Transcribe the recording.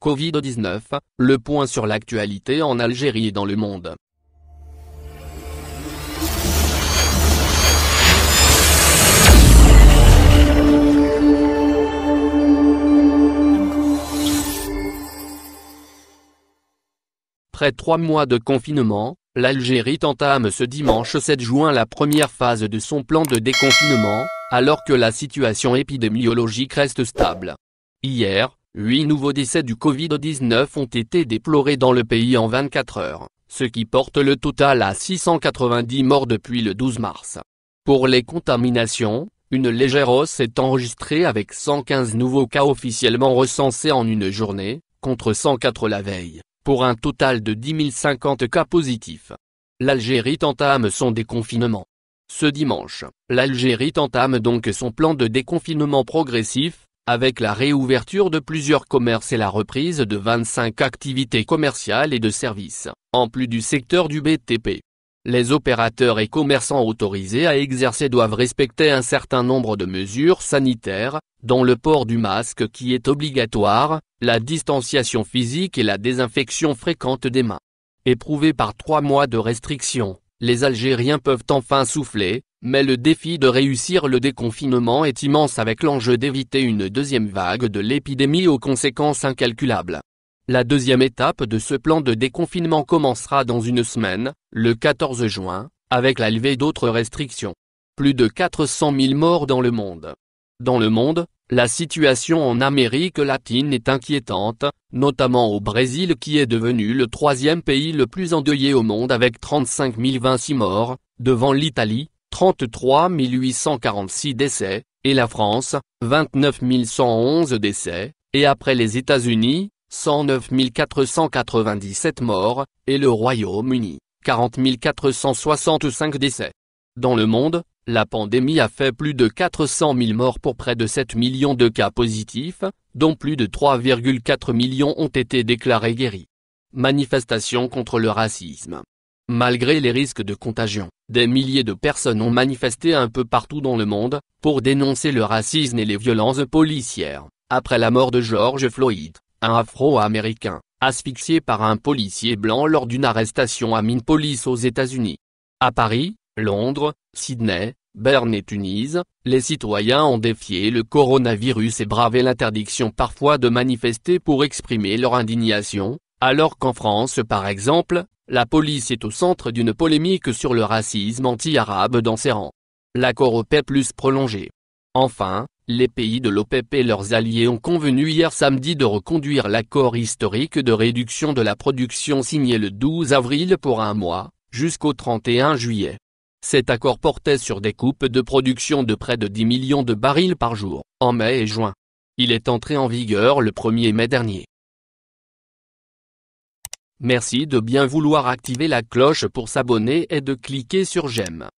Covid-19, le point sur l'actualité en Algérie et dans le monde. Après trois mois de confinement, l'Algérie entame ce dimanche 7 juin la première phase de son plan de déconfinement, alors que la situation épidémiologique reste stable. Hier, 8 nouveaux décès du Covid-19 ont été déplorés dans le pays en 24 heures, ce qui porte le total à 690 morts depuis le 12 mars. Pour les contaminations, une légère hausse est enregistrée avec 115 nouveaux cas officiellement recensés en une journée, contre 104 la veille, pour un total de 10 050 cas positifs. L'Algérie entame son déconfinement. Ce dimanche, l'Algérie entame donc son plan de déconfinement progressif, avec la réouverture de plusieurs commerces et la reprise de 25 activités commerciales et de services, en plus du secteur du BTP. Les opérateurs et commerçants autorisés à exercer doivent respecter un certain nombre de mesures sanitaires, dont le port du masque qui est obligatoire, la distanciation physique et la désinfection fréquente des mains. Éprouvés par trois mois de restrictions, les Algériens peuvent enfin souffler, mais le défi de réussir le déconfinement est immense avec l'enjeu d'éviter une deuxième vague de l'épidémie aux conséquences incalculables. La deuxième étape de ce plan de déconfinement commencera dans une semaine, le 14 juin, avec la levée d'autres restrictions. Plus de 400 000 morts dans le monde. Dans le monde, la situation en Amérique latine est inquiétante, notamment au Brésil qui est devenu le troisième pays le plus endeuillé au monde avec 35 026 morts, devant l'Italie, 33 846 décès, et la France, 29 111 décès, et après les États-Unis, 109 497 morts, et le Royaume-Uni, 40 465 décès. Dans le monde, la pandémie a fait plus de 400 000 morts pour près de 7 millions de cas positifs, dont plus de 3,4 millions ont été déclarés guéris. Manifestation contre le racisme. Malgré les risques de contagion, des milliers de personnes ont manifesté un peu partout dans le monde, pour dénoncer le racisme et les violences policières, après la mort de George Floyd, un afro-américain, asphyxié par un policier blanc lors d'une arrestation à Minneapolis aux États-Unis. À Paris, Londres, Sydney, Berne et Tunis, les citoyens ont défié le coronavirus et bravé l'interdiction parfois de manifester pour exprimer leur indignation, alors qu'en France par exemple, la police est au centre d'une polémique sur le racisme anti-arabe dans ses rangs. L'accord OPEP e plus prolongé. Enfin, les pays de l'OPEP et leurs alliés ont convenu hier samedi de reconduire l'accord historique de réduction de la production signé le 12 avril pour un mois, jusqu'au 31 juillet. Cet accord portait sur des coupes de production de près de 10 millions de barils par jour, en mai et juin. Il est entré en vigueur le 1er mai dernier. Merci de bien vouloir activer la cloche pour s'abonner et de cliquer sur j'aime.